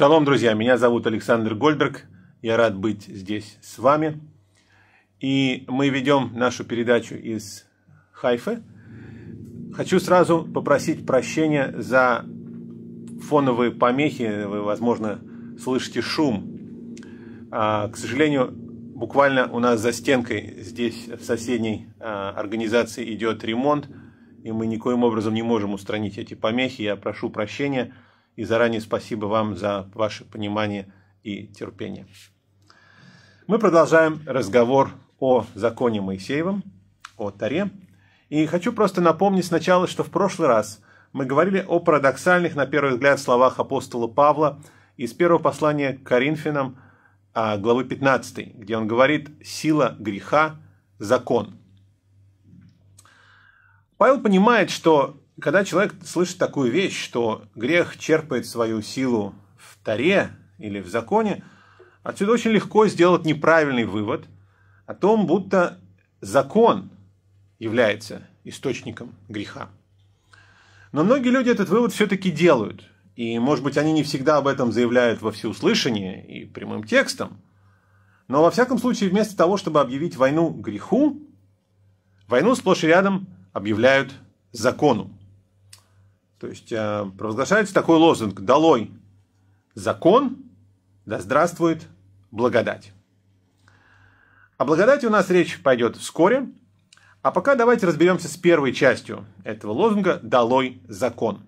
Шалом, друзья, меня зовут Александр Гольдберг. я рад быть здесь с вами. И мы ведем нашу передачу из Хайфы. Хочу сразу попросить прощения за фоновые помехи, вы, возможно, слышите шум. А, к сожалению, буквально у нас за стенкой здесь в соседней а, организации идет ремонт, и мы никоим образом не можем устранить эти помехи. Я прошу прощения – и заранее спасибо вам за ваше понимание и терпение. Мы продолжаем разговор о законе Моисеевом, о Таре. И хочу просто напомнить сначала, что в прошлый раз мы говорили о парадоксальных, на первый взгляд, словах апостола Павла из первого послания к Коринфянам, а, главы 15, где он говорит «сила греха – закон». Павел понимает, что когда человек слышит такую вещь, что грех черпает свою силу в таре или в законе, отсюда очень легко сделать неправильный вывод о том, будто закон является источником греха. Но многие люди этот вывод все-таки делают. И, может быть, они не всегда об этом заявляют во всеуслышание и прямым текстом. Но, во всяком случае, вместо того, чтобы объявить войну греху, войну сплошь и рядом объявляют закону. То есть э, провозглашается такой лозунг «Долой закон, да здравствует благодать». О благодати у нас речь пойдет вскоре, а пока давайте разберемся с первой частью этого лозунга «Долой закон».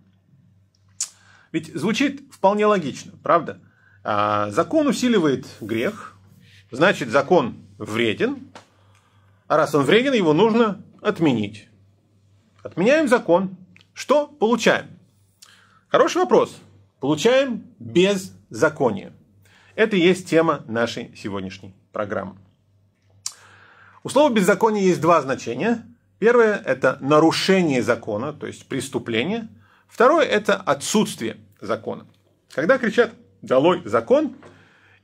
Ведь звучит вполне логично, правда? А, закон усиливает грех, значит закон вреден, а раз он вреден, его нужно отменить. Отменяем закон, что получаем? Хороший вопрос. Получаем беззаконие. Это и есть тема нашей сегодняшней программы. У слова беззаконие есть два значения. Первое – это нарушение закона, то есть преступление. Второе – это отсутствие закона. Когда кричат «долой закон»,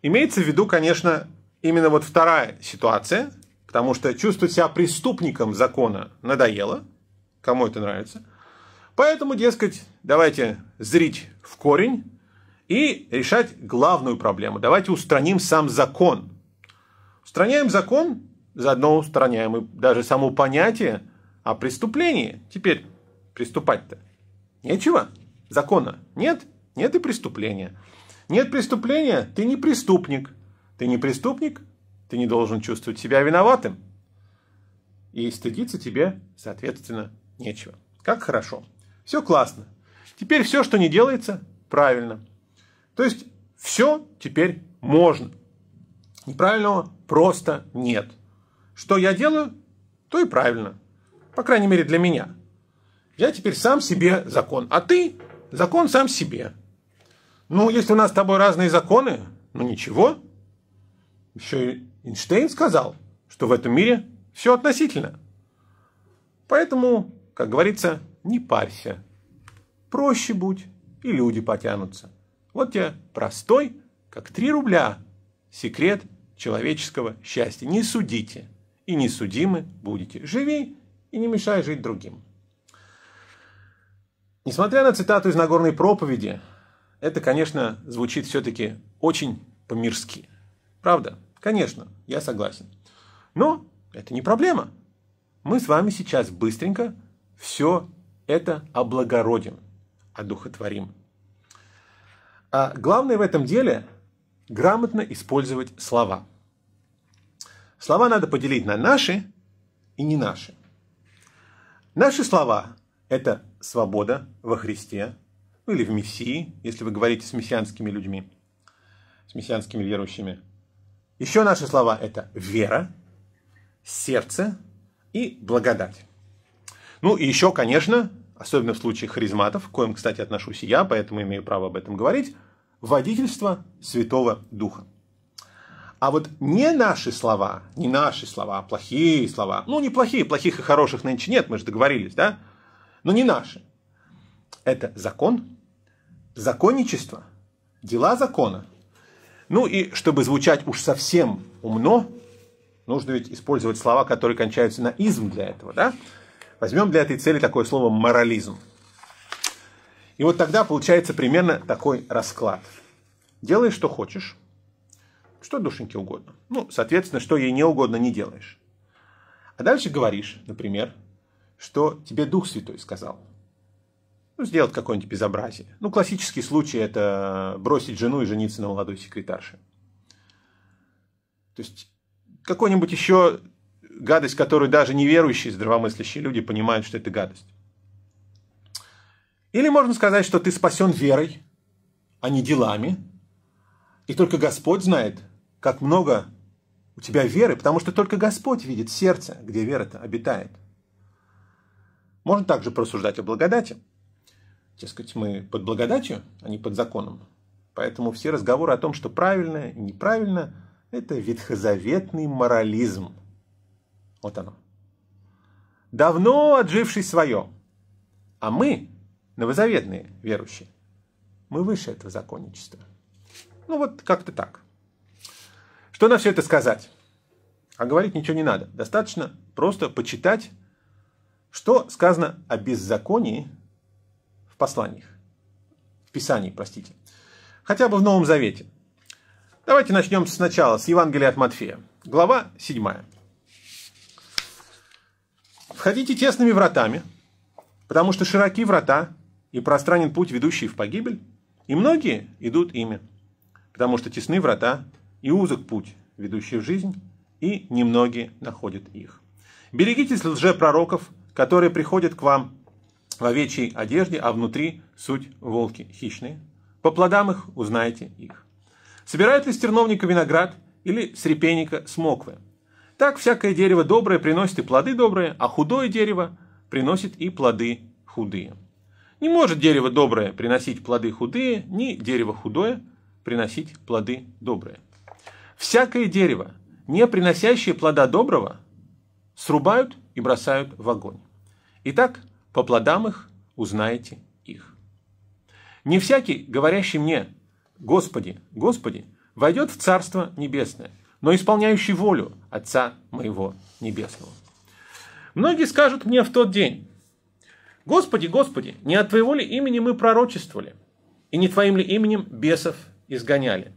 имеется в виду, конечно, именно вот вторая ситуация, потому что чувствовать себя преступником закона надоело, кому это нравится – Поэтому, дескать, давайте зрить в корень и решать главную проблему. Давайте устраним сам закон. Устраняем закон, заодно устраняем и даже само понятие о преступлении. Теперь приступать-то нечего. Закона нет, нет и преступления. Нет преступления, ты не преступник. Ты не преступник, ты не должен чувствовать себя виноватым. И стыдиться тебе, соответственно, нечего. Как хорошо. Все классно. Теперь все, что не делается, правильно. То есть все теперь можно. Неправильного просто нет. Что я делаю, то и правильно. По крайней мере для меня. Я теперь сам себе закон. А ты закон сам себе. Ну, если у нас с тобой разные законы, ну ничего. Еще и Эйнштейн сказал, что в этом мире все относительно. Поэтому, как говорится, не парься. Проще будь, и люди потянутся. Вот тебе простой, как три рубля. Секрет человеческого счастья. Не судите, и не судимы будете. Живи и не мешай жить другим. Несмотря на цитату из Нагорной проповеди, это, конечно, звучит все-таки очень по-мирски. Правда? Конечно, я согласен. Но это не проблема. Мы с вами сейчас быстренько все это облагородим, одухотворим. А главное в этом деле – грамотно использовать слова. Слова надо поделить на наши и не наши. Наши слова – это свобода во Христе ну, или в Мессии, если вы говорите с мессианскими людьми, с мессианскими верующими. Еще наши слова – это вера, сердце и благодать. Ну и еще, конечно, особенно в случае харизматов, к коим, кстати, отношусь и я, поэтому имею право об этом говорить, водительство Святого Духа. А вот не наши слова, не наши слова, а плохие слова, ну не плохие, плохих и хороших нынче нет, мы же договорились, да? Но не наши. Это закон, законничество, дела закона. Ну и чтобы звучать уж совсем умно, нужно ведь использовать слова, которые кончаются на изм для этого, да? Возьмем для этой цели такое слово «морализм». И вот тогда получается примерно такой расклад. Делай, что хочешь, что душеньке угодно. Ну, соответственно, что ей не угодно, не делаешь. А дальше говоришь, например, что тебе Дух Святой сказал. Ну, сделать какое-нибудь безобразие. Ну, классический случай – это бросить жену и жениться на молодой секретарше. То есть, какой-нибудь еще гадость, которую даже неверующие здравомыслящие люди понимают, что это гадость. Или можно сказать, что ты спасен верой, а не делами, и только Господь знает, как много у тебя веры, потому что только Господь видит сердце, где вера-то обитает. Можно также просуждать о благодати. Дескать, мы под благодатью, а не под законом. Поэтому все разговоры о том, что правильно и неправильно, это ветхозаветный морализм – вот оно. Давно отживший свое. А мы, новозаветные верующие, мы выше этого законничества. Ну вот как-то так. Что на все это сказать? А говорить ничего не надо. Достаточно просто почитать, что сказано о беззаконии в посланиях. В Писании, простите. Хотя бы в Новом Завете. Давайте начнем сначала, с Евангелия от Матфея. Глава 7. Входите тесными вратами, потому что широки врата и пространен путь, ведущий в погибель, и многие идут ими, потому что тесны врата и узок путь, ведущий в жизнь, и немногие находят их. Берегитесь лжепророков, которые приходят к вам в овечьей одежде, а внутри суть волки хищные. По плодам их узнаете их. Собирают ли с терновника виноград или с репейника смоквы? Так всякое дерево доброе приносит и плоды добрые, а худое дерево приносит и плоды худые. Не может дерево доброе приносить плоды худые, ни дерево худое приносить плоды добрые. Всякое дерево, не приносящее плода доброго, срубают и бросают в огонь. Итак, по плодам их узнаете их. Не всякий, говорящий мне, Господи, Господи, войдет в Царство Небесное – но исполняющий волю Отца моего Небесного. Многие скажут мне в тот день, «Господи, Господи, не от Твоего ли имени мы пророчествовали, и не Твоим ли именем бесов изгоняли,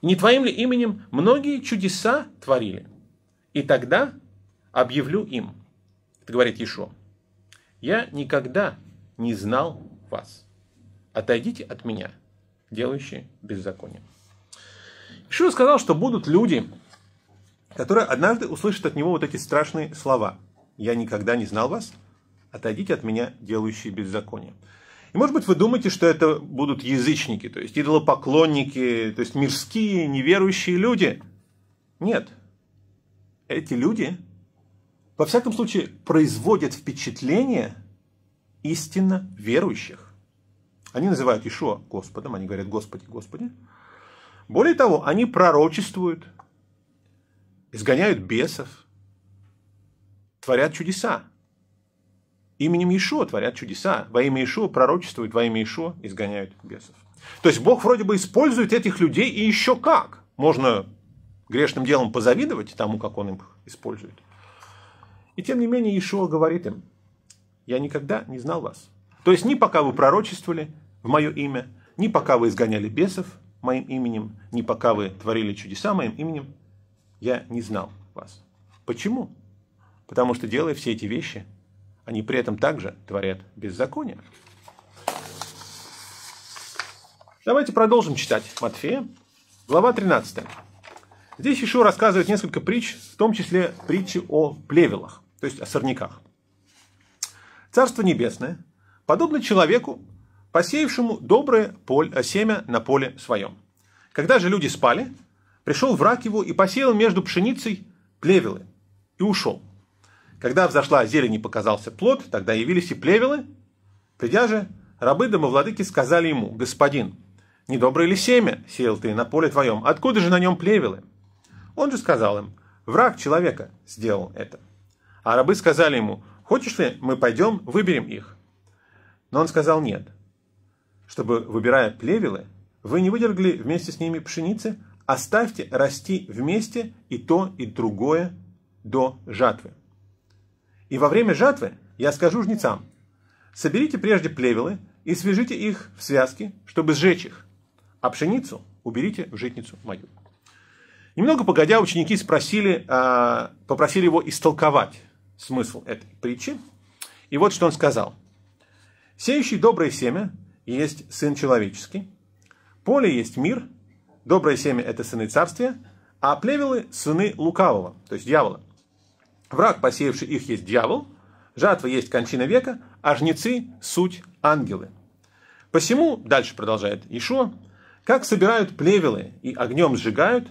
и не Твоим ли именем многие чудеса творили?» И тогда объявлю им, это говорит Ешо, «Я никогда не знал вас. Отойдите от меня, делающие беззаконие». Ишуа сказал, что будут люди, которая однажды услышит от него вот эти страшные слова. «Я никогда не знал вас, отойдите от меня, делающие беззаконие». И, может быть, вы думаете, что это будут язычники, то есть идолопоклонники, то есть мирские, неверующие люди. Нет. Эти люди, во всяком случае, производят впечатление истинно верующих. Они называют Ишуа Господом, они говорят «Господи, Господи». Более того, они пророчествуют – изгоняют бесов, творят чудеса. Именем Ишуа творят чудеса. Во имя Ишуа пророчествуют, во имя Ишуа изгоняют бесов. То есть Бог вроде бы использует этих людей и еще как. Можно грешным делом позавидовать тому, как он их использует. И тем не менее Ишуа говорит им, я никогда не знал вас. То есть ни пока вы пророчествовали в мое имя, ни пока вы изгоняли бесов моим именем, ни пока вы творили чудеса моим именем, я не знал вас. Почему? Потому что, делая все эти вещи, они при этом также творят беззаконие. Давайте продолжим читать Матфея, глава 13. Здесь еще рассказывает несколько притч, в том числе притчи о плевелах, то есть о сорняках. Царство Небесное подобно человеку, посеявшему доброе поле, семя на поле своем. Когда же люди спали, пришел враг его и посеял между пшеницей плевелы и ушел. Когда взошла зелень и показался плод, тогда явились и плевелы. Придя же, рабы домовладыки сказали ему, «Господин, недоброе ли семя сеял ты на поле твоем? Откуда же на нем плевелы?» Он же сказал им, «Враг человека сделал это». А рабы сказали ему, «Хочешь ли мы пойдем, выберем их?» Но он сказал, «Нет, чтобы, выбирая плевелы, вы не выдергли вместе с ними пшеницы, Оставьте расти вместе и то, и другое до жатвы. И во время жатвы я скажу жнецам, соберите прежде плевелы и свяжите их в связки, чтобы сжечь их, а пшеницу уберите в житницу мою. Немного погодя, ученики спросили, а, попросили его истолковать смысл этой притчи. И вот что он сказал. «Сеющий доброе семя есть сын человеческий, поле есть мир, Доброе семя – это сыны царствия, а плевелы – сыны лукавого, то есть дьявола. Враг, посеявший их, есть дьявол, жатва есть кончина века, а жнецы – суть ангелы. Посему, дальше продолжает Ишуа, как собирают плевелы и огнем сжигают,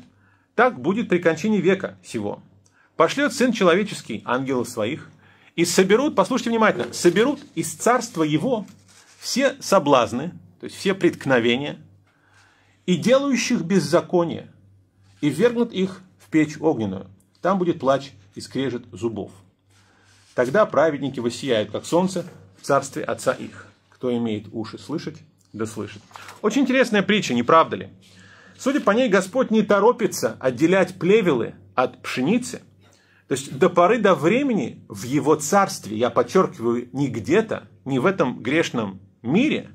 так будет при кончине века сего. Пошлет Сын Человеческий ангелов своих, и соберут, послушайте внимательно, соберут из царства его все соблазны, то есть все преткновения, и делающих беззаконие, и вернут их в печь огненную. Там будет плач и скрежет зубов. Тогда праведники воссияют, как солнце, в царстве отца их. Кто имеет уши слышать, да слышит. Очень интересная притча, не правда ли? Судя по ней, Господь не торопится отделять плевелы от пшеницы. То есть до поры до времени в его царстве, я подчеркиваю, не где-то, не в этом грешном мире –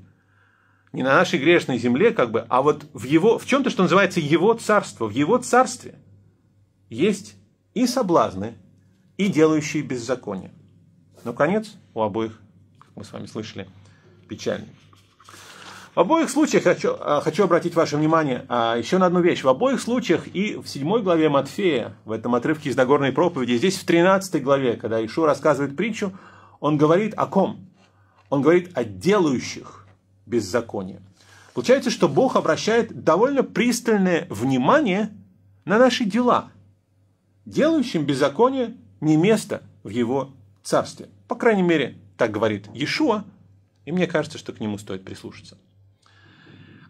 не на нашей грешной земле, как бы, а вот в его, в чем-то, что называется его царство, в его царстве есть и соблазны, и делающие беззаконие. Но конец у обоих, как мы с вами слышали, печальный. В обоих случаях хочу, а, хочу обратить ваше внимание а, еще на одну вещь. В обоих случаях и в 7 главе Матфея, в этом отрывке из Нагорной проповеди, здесь в 13 главе, когда Ишу рассказывает притчу, он говорит о ком? Он говорит о делающих беззаконие. Получается, что Бог обращает довольно пристальное внимание на наши дела. Делающим беззаконие не место в его царстве. По крайней мере, так говорит Иешуа, и мне кажется, что к нему стоит прислушаться.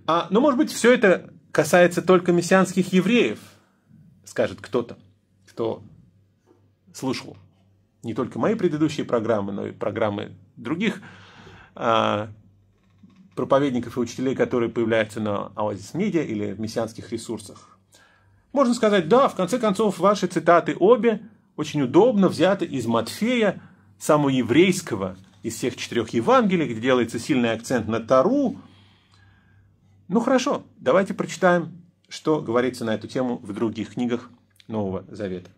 А, но, может быть, все это касается только мессианских евреев, скажет кто-то, кто слушал не только мои предыдущие программы, но и программы других а, проповедников и учителей, которые появляются на Oasis медиа или в мессианских ресурсах. Можно сказать, да, в конце концов, ваши цитаты обе очень удобно взяты из Матфея, самого еврейского из всех четырех Евангелий, где делается сильный акцент на Тару. Ну хорошо, давайте прочитаем, что говорится на эту тему в других книгах Нового Завета.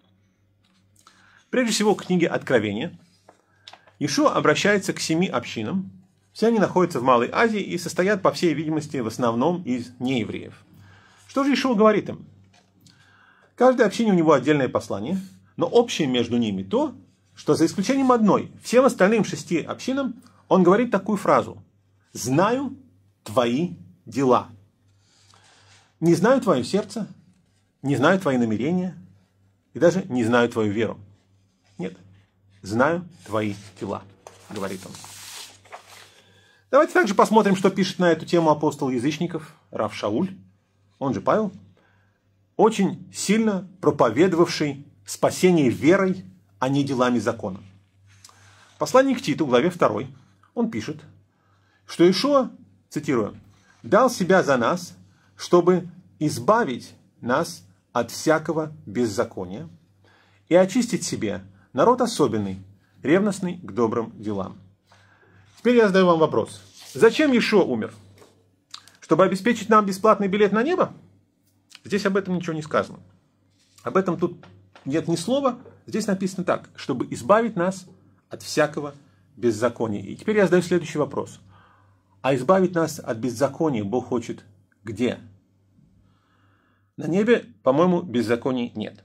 Прежде всего, к книге Откровения. Ишуа обращается к семи общинам – все они находятся в Малой Азии и состоят, по всей видимости, в основном из неевреев. Что же Ишуа говорит им? Каждое общение у него отдельное послание, но общее между ними то, что за исключением одной, всем остальным шести общинам он говорит такую фразу «Знаю твои дела». Не знаю твое сердце, не знаю твои намерения и даже не знаю твою веру. Нет, знаю твои дела, говорит он. Давайте также посмотрим, что пишет на эту тему апостол язычников Рав Шауль, он же Павел, очень сильно проповедовавший спасение верой, а не делами закона. Послание к Титу, главе 2, он пишет, что Ишуа, цитирую, «дал себя за нас, чтобы избавить нас от всякого беззакония и очистить себе народ особенный, ревностный к добрым делам». Теперь я задаю вам вопрос. Зачем еще умер? Чтобы обеспечить нам бесплатный билет на небо? Здесь об этом ничего не сказано. Об этом тут нет ни слова. Здесь написано так, чтобы избавить нас от всякого беззакония. И теперь я задаю следующий вопрос. А избавить нас от беззакония Бог хочет где? На небе, по-моему, беззаконий нет.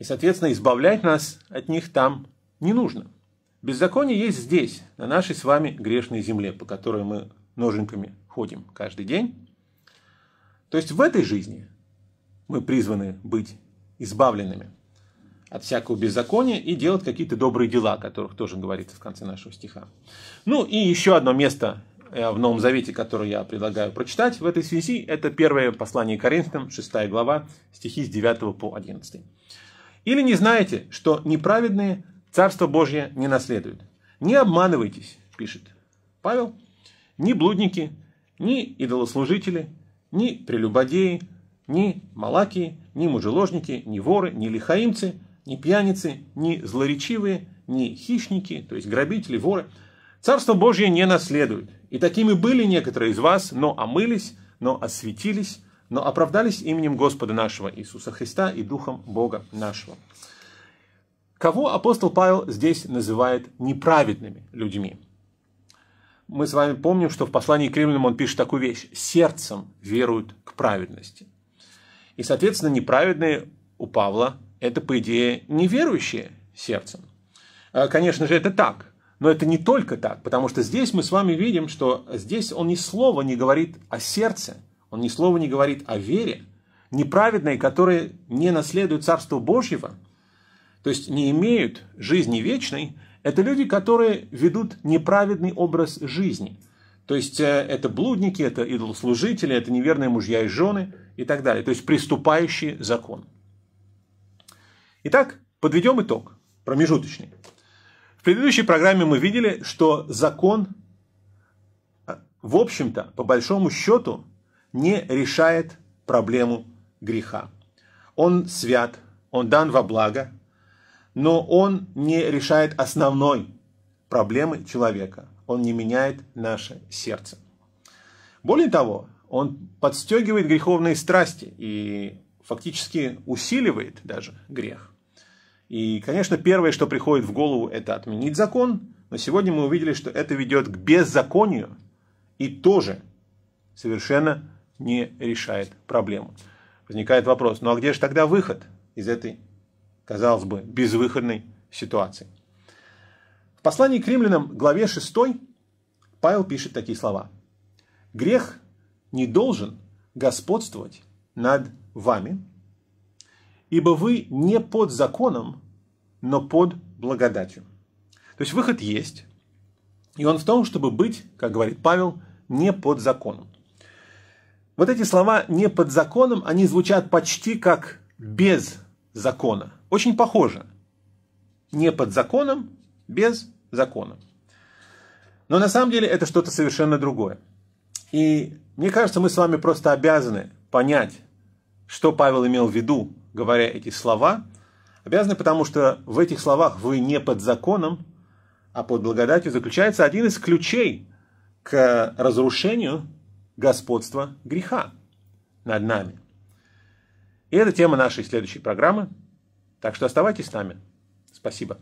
И, соответственно, избавлять нас от них там не нужно. Беззаконие есть здесь, на нашей с вами грешной земле, по которой мы ноженьками ходим каждый день. То есть в этой жизни мы призваны быть избавленными от всякого беззакония и делать какие-то добрые дела, о которых тоже говорится в конце нашего стиха. Ну и еще одно место э, в Новом Завете, которое я предлагаю прочитать в этой связи, это первое послание Коринфянам, 6 глава, стихи с 9 по 11. «Или не знаете, что неправедные Царство Божье не наследует. Не обманывайтесь, пишет Павел, ни блудники, ни идолослужители, ни прелюбодеи, ни малакии, ни мужеложники, ни воры, ни лихаимцы, ни пьяницы, ни злоречивые, ни хищники, то есть грабители, воры. Царство Божье не наследует. И такими были некоторые из вас, но омылись, но осветились, но оправдались именем Господа нашего Иисуса Христа и Духом Бога нашего. Кого апостол Павел здесь называет неправедными людьми? Мы с вами помним, что в послании к римлянам он пишет такую вещь. Сердцем веруют к праведности. И, соответственно, неправедные у Павла – это, по идее, неверующие сердцем. А, конечно же, это так. Но это не только так, потому что здесь мы с вами видим, что здесь он ни слова не говорит о сердце, он ни слова не говорит о вере. Неправедные, которые не наследуют Царство Божьего – то есть не имеют жизни вечной, это люди, которые ведут неправедный образ жизни. То есть э, это блудники, это идолослужители, это неверные мужья и жены и так далее. То есть приступающие закон. Итак, подведем итог, промежуточный. В предыдущей программе мы видели, что закон, э, в общем-то, по большому счету, не решает проблему греха. Он свят, он дан во благо, но он не решает основной проблемы человека. Он не меняет наше сердце. Более того, он подстегивает греховные страсти и фактически усиливает даже грех. И, конечно, первое, что приходит в голову, это отменить закон, но сегодня мы увидели, что это ведет к беззаконию и тоже совершенно не решает проблему. Возникает вопрос, ну а где же тогда выход из этой казалось бы, безвыходной ситуации. В послании к римлянам, главе 6, Павел пишет такие слова. «Грех не должен господствовать над вами, ибо вы не под законом, но под благодатью». То есть выход есть, и он в том, чтобы быть, как говорит Павел, не под законом. Вот эти слова «не под законом», они звучат почти как «без закона» очень похоже. Не под законом, без закона. Но на самом деле это что-то совершенно другое. И мне кажется, мы с вами просто обязаны понять, что Павел имел в виду, говоря эти слова. Обязаны, потому что в этих словах вы не под законом, а под благодатью заключается один из ключей к разрушению господства греха над нами. И это тема нашей следующей программы – так что оставайтесь с нами. Спасибо.